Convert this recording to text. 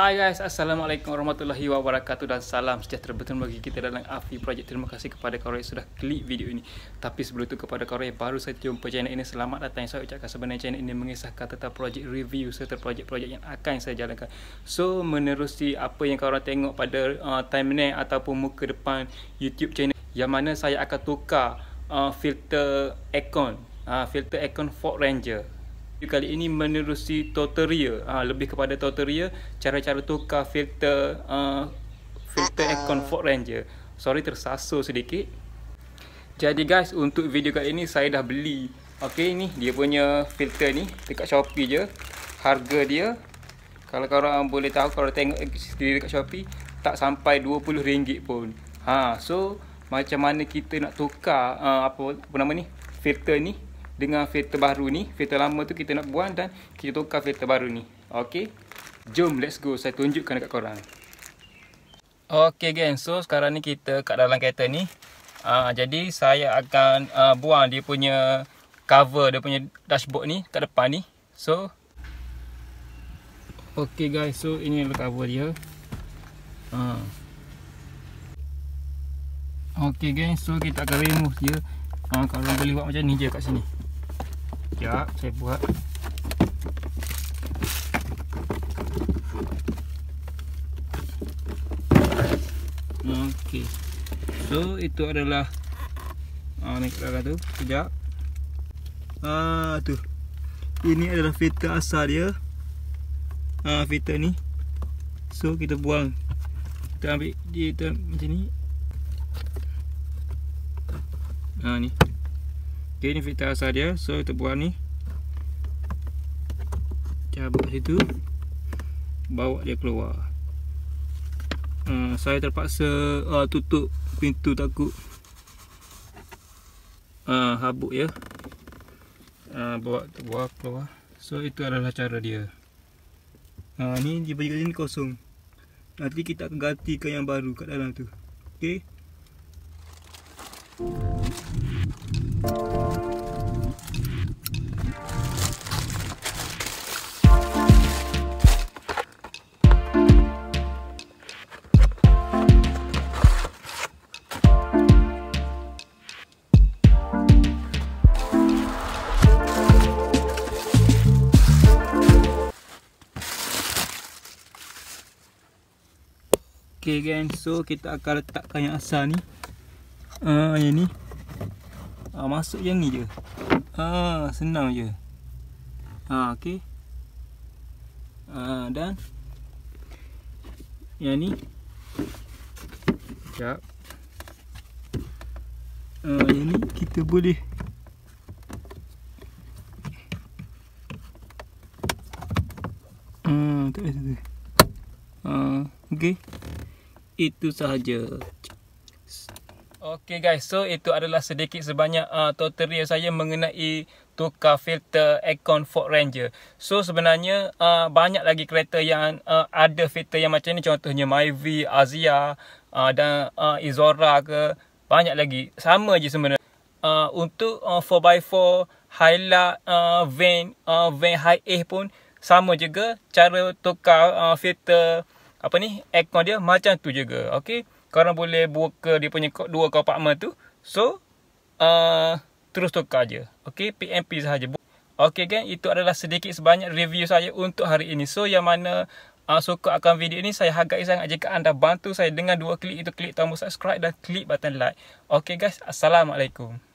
Hai guys, Assalamualaikum warahmatullahi wabarakatuh dan salam sejahtera bertemu bagi kita dalam Afi Project. Terima kasih kepada korang yang sudah klik video ini. Tapi sebelum itu kepada korang yang baru saya jumpa channel ini, selamat datang. Saya ucapkan sebenarnya channel ini mengisahkan tentang projek review serta projek-projek yang akan saya jalankan. So, menerusi apa yang korang tengok pada uh, thumbnail ataupun muka depan YouTube channel yang mana saya akan tukar uh, filter aircon, uh, filter aircon Ford Ranger. Video kali ini menerusi tutorial ha, lebih kepada tutorial cara-cara tukar filter uh, filter uh-huh. Ford Ranger sorry tersasul sedikit jadi guys untuk video kali ini saya dah beli ok ni dia punya filter ni dekat Shopee je harga dia kalau korang boleh tahu kalau tengok sendiri dekat Shopee tak sampai RM20 pun ha, so macam mana kita nak tukar uh, apa, apa nama ni filter ni dengan filter baru ni. Filter lama tu kita nak buang dan kita tukar filter baru ni. Okey. Jom let's go. Saya tunjukkan dekat korang. Okey geng. So sekarang ni kita kat dalam kereta ni. Uh, jadi saya akan uh, buang dia punya cover dia punya dashboard ni kat depan ni. So Okey guys. So ini cover dia. Ha. Uh. Okey geng, so kita akan remove dia. Ah kalau boleh buat macam ni je kat sini sekejap ya, saya buat ok so itu adalah uh, ah, ni kerana tu sekejap uh, tu ini adalah filter asal dia uh, filter ni so kita buang kita ambil dia macam ni Ha ni Ok ni filter asal dia So kita buang ni Cabut situ Bawa dia keluar uh, Saya terpaksa uh, tutup pintu takut uh, Habuk ya uh, Bawa buah keluar So itu adalah cara dia uh, Ni dia bagi kat sini kosong Nanti kita akan gantikan yang baru kat dalam tu Ok Ok Okay guys. So kita akan letakkan yang asal ni Haa uh, yang ni Haa uh, masuk yang ni je Haa uh, senang je Haa uh, okay Haa uh, dan Yang ni Sekejap Haa uh, yang ni kita boleh Haa uh, tak ada tu Haa uh, okay itu sahaja. Okay guys, so itu adalah sedikit sebanyak uh, tutorial saya mengenai tukar filter aircon Ford Ranger. So sebenarnya uh, banyak lagi kereta yang uh, ada filter yang macam ni. Contohnya Myvi, Azia uh, dan uh, Izora ke. Banyak lagi. Sama je sebenarnya. Uh, untuk uh, 4x4, Hilux, uh, Van, uh, Van High 8 pun sama juga cara tukar uh, filter aircon apa ni aircon dia macam tu juga okey korang boleh buka dia punya dua compartment tu so uh, terus tukar je okey PMP sahaja okey geng itu adalah sedikit sebanyak review saya untuk hari ini so yang mana uh, suka akan video ini saya hargai sangat jika anda bantu saya dengan dua klik itu klik tombol subscribe dan klik button like okey guys assalamualaikum